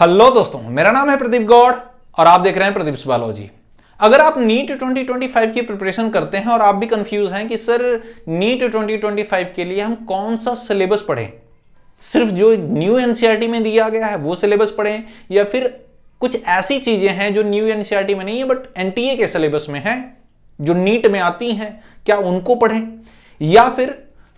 hello दोस्तों मेरा नाम है प्रदीप गौड़ और आप देख रहे हैं प्रदीप सुबालोजी अगर आप नीट 2025 की प्रिपरेशन करते हैं और आप भी कंफ्यूज हैं कि सर नीट 2025 के लिए हम कौन सा सिलेबस पढ़ें सिर्फ जो न्यू एनसीईआरटी e में दिया गया है वो सिलेबस पढ़ें या फिर कुछ ऐसी चीजें हैं जो न्यू एनसीईआरटी e में नहीं है बट एन e के सिलेबस में है जो नीट में आती हैं क्या उनको पढ़ें या फिर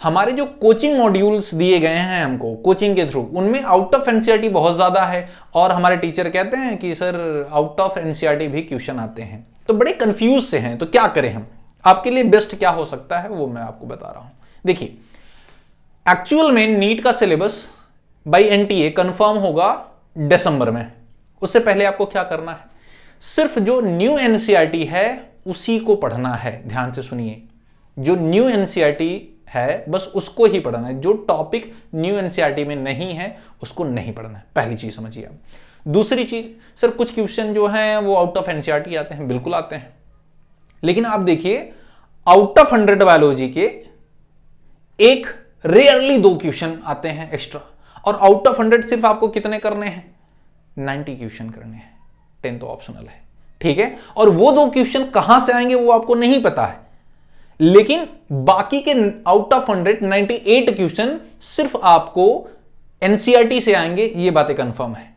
हमारे जो कोचिंग मॉड्यूल्स दिए गए हैं हमको कोचिंग के थ्रू उनमें आउट ऑफ एनसीईआरटी बहुत ज़्यादा है और हमारे टीचर कहते हैं कि सर आउट ऑफ एनसीईआरटी भी क्वेश्चन आते हैं तो बड़े कंफ्यूज से हैं तो क्या करें हम आपके लिए बेस्ट क्या हो सकता है वो मैं आपको बता रहा हूं देखिए एक्चुअल में नीट का सिलेबस बाई एन कंफर्म होगा दिसंबर में उससे पहले आपको क्या करना है सिर्फ जो न्यू एनसीआरटी e है उसी को पढ़ना है ध्यान से सुनिए जो न्यू एनसीआरटी है बस उसको ही पढ़ना है जो टॉपिक न्यू एनसीआर में नहीं है उसको नहीं पढ़ना है पहली चीज समझिए आप दूसरी चीज सर कुछ क्वेश्चन जो है वो आउट ऑफ एनसीआर आते हैं बिल्कुल आते हैं लेकिन आप देखिए आउट ऑफ हंड्रेड बायोलॉजी के एक रेयरली दो क्वेश्चन आते हैं एक्स्ट्रा और आउट ऑफ हंड्रेड सिर्फ आपको कितने करने हैं नाइनटी क्वेश्चन करने हैं टेन तो ऑप्शनल है ठीक है और वो दो क्वेश्चन कहां से आएंगे वो आपको नहीं पता है लेकिन बाकी के out of hundred ninety eight question सिर्फ आपको एनसीआरटी e से आएंगे ये बातें कंफर्म है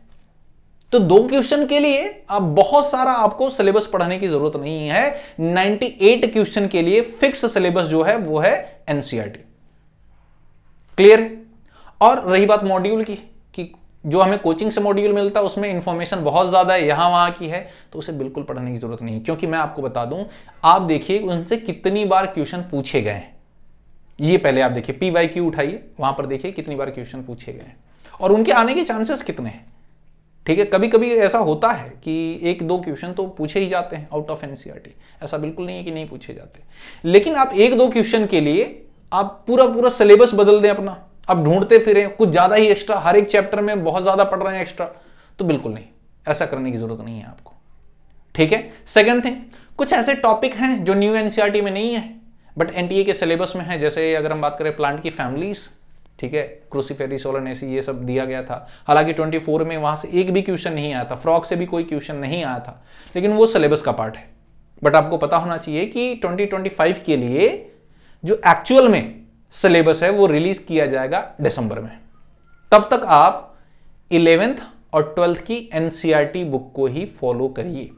तो दो क्वेश्चन के लिए आप बहुत सारा आपको सिलेबस पढ़ने की जरूरत नहीं है 98 क्वेश्चन के लिए फिक्स सिलेबस जो है वो है एनसीआरटी क्लियर e है और रही बात मॉड्यूल की कि जो हमें कोचिंग से मॉड्यूल मिलता है उसमें इन्फॉर्मेशन बहुत ज़्यादा है यहाँ वहाँ की है तो उसे बिल्कुल पढ़ने की ज़रूरत नहीं क्योंकि मैं आपको बता दूं आप देखिए उनसे कितनी बार क्वेश्चन पूछे गए हैं ये पहले आप देखिए पी वाई क्यू उठाइए वहां पर देखिए कितनी बार क्वेश्चन पूछे गए हैं और उनके आने के चांसेस कितने हैं ठीक है कभी कभी ऐसा होता है कि एक दो क्वेश्चन तो पूछे ही जाते हैं आउट ऑफ एनसीईआरटी ऐसा बिल्कुल नहीं है कि नहीं पूछे जाते लेकिन आप एक दो क्वेश्चन के लिए आप पूरा पूरा सिलेबस बदल दें अपना अब ढूंढते फिरे कुछ ज्यादा ही एक्स्ट्रा हर एक चैप्टर में बहुत ज्यादा पढ़ रहे हैं एक्स्ट्रा तो बिल्कुल नहीं ऐसा करने की जरूरत नहीं है आपको ठीक है सेकेंड थिंग कुछ ऐसे टॉपिक हैं जो न्यू एनसीआरटी e में नहीं है बट एनटीए के सिलेबस में है जैसे अगर हम बात करें प्लांट की फैमिलीज ठीक है क्रूसीफेरी सोलन ऐसी ये सब दिया गया था हालांकि 24 में वहां से एक भी क्वेश्चन नहीं आया था फ्रॉक से भी कोई क्वेश्चन नहीं आया था लेकिन वो सिलेबस का पार्ट है बट आपको पता होना चाहिए कि 2025 के लिए जो एक्चुअल में सिलेबस है वो रिलीज किया जाएगा दिसंबर में तब तक आप इलेवेंथ और ट्वेल्थ की एनसीईआरटी बुक को ही फॉलो करिए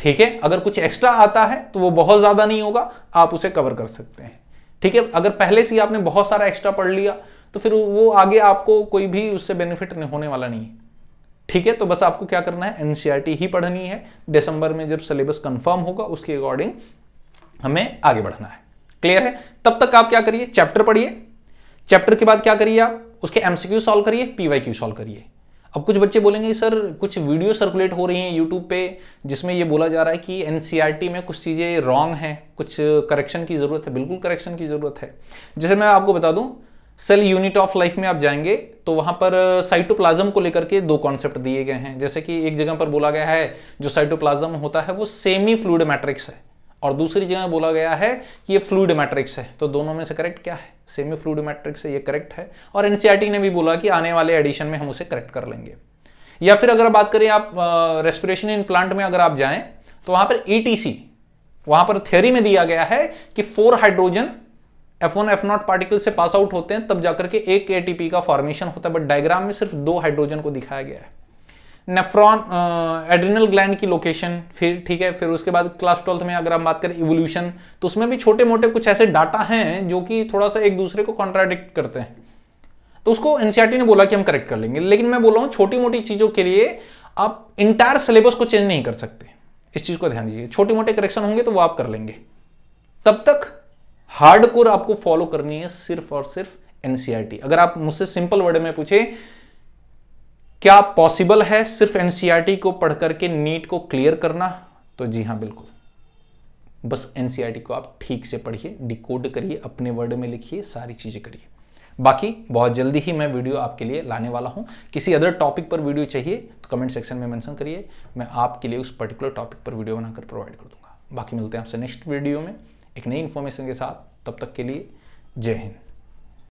ठीक है अगर कुछ एक्स्ट्रा आता है तो वो बहुत ज्यादा नहीं होगा आप उसे कवर कर सकते हैं ठीक है अगर पहले से आपने बहुत सारा एक्स्ट्रा पढ़ लिया तो फिर वो आगे आपको कोई भी उससे बेनिफिट होने वाला नहीं है ठीक है तो बस आपको क्या करना है एनसीईआरटी ही पढ़नी है दिसंबर में जब सिलेबस कंफर्म होगा उसके अकॉर्डिंग हमें आगे बढ़ना है क्लियर है तब तक आप क्या करिए चैप्टर पढ़िए चैप्टर के बाद क्या करिए आप उसके एमसीक्यू सॉल्व करिए पीवाईक्यू सॉल्व करिए अब कुछ बच्चे बोलेंगे सर कुछ वीडियो सर्कुलेट हो रही हैं यूट्यूब पे जिसमें ये बोला जा रहा है कि एन e में कुछ चीज़ें रॉन्ग हैं कुछ करेक्शन की ज़रूरत है बिल्कुल करेक्शन की ज़रूरत है जैसे मैं आपको बता दूं सेल यूनिट ऑफ लाइफ में आप जाएंगे तो वहां पर साइटोप्लाज्म को लेकर के दो कॉन्सेप्ट दिए गए हैं जैसे कि एक जगह पर बोला गया है जो साइटोप्लाज्म होता है वो सेमी फ्लूड मैट्रिक्स है और दूसरी जगह बोला गया है कि ये फ्लूड मैट्रिक्स है तो दोनों में से करेक्ट क्या है सेमी फ्लूड मैट्रिक्स है ये करेक्ट है और एनसीआरटी ने भी बोला कि आने वाले एडिशन में हम उसे करेक्ट कर लेंगे या फिर अगर बात करें आप रेस्पिरेशन इन प्लांट में अगर आप जाएं तो वहां पर ईटीसी e वहां पर थ्योरी में दिया गया है कि four hydrogen F one F naught particle से पास आउट होते हैं तब जाकर के एक एटीपी का फॉर्मेशन होता है बट डायग्राम में सिर्फ दो हाइड्रोजन को दिखाया गया है नेफ्रॉन एड्रिनल ग्लैंड की लोकेशन फिर ठीक है फिर उसके बाद क्लास ट्वेल्थ में अगर हम बात करें इवोल्यूशन तो उसमें भी छोटे मोटे कुछ ऐसे डाटा हैं जो कि थोड़ा सा एक दूसरे को कॉन्ट्राडिक्ट करते हैं तो उसको एनसीआरटी e ने बोला कि हम करेक्ट कर लेंगे लेकिन मैं बोल रहा हूँ छोटी मोटी चीज़ों के लिए आप इंटायर सिलेबस को चेंज नहीं कर सकते इस चीज़ को ध्यान दीजिए छोटे मोटे करेक्शन होंगे तो वो आप कर लेंगे तब तक हार्ड कोर आपको फॉलो करनी है सिर्फ और सिर्फ एनसीआरटी e अगर आप मुझसे सिंपल वर्ड में पूछे क्या पॉसिबल है सिर्फ एनसीईआरटी e को पढ़कर के नीट को क्लियर करना तो जी हाँ बिल्कुल बस एनसीईआरटी e को आप ठीक से पढ़िए डिकोड करिए अपने वर्ड में लिखिए सारी चीज़ें करिए बाकी बहुत जल्दी ही मैं वीडियो आपके लिए लाने वाला हूं किसी अदर टॉपिक पर वीडियो चाहिए तो कमेंट सेक्शन में मैंशन करिए मैं आपके लिए उस पर्टिकुलर टॉपिक पर वीडियो बनाकर प्रोवाइड कर दूंगा बाकी मिलते हैं आपसे नेक्स्ट वीडियो में एक नई इन्फॉर्मेशन के साथ तब तक के लिए जय हिंद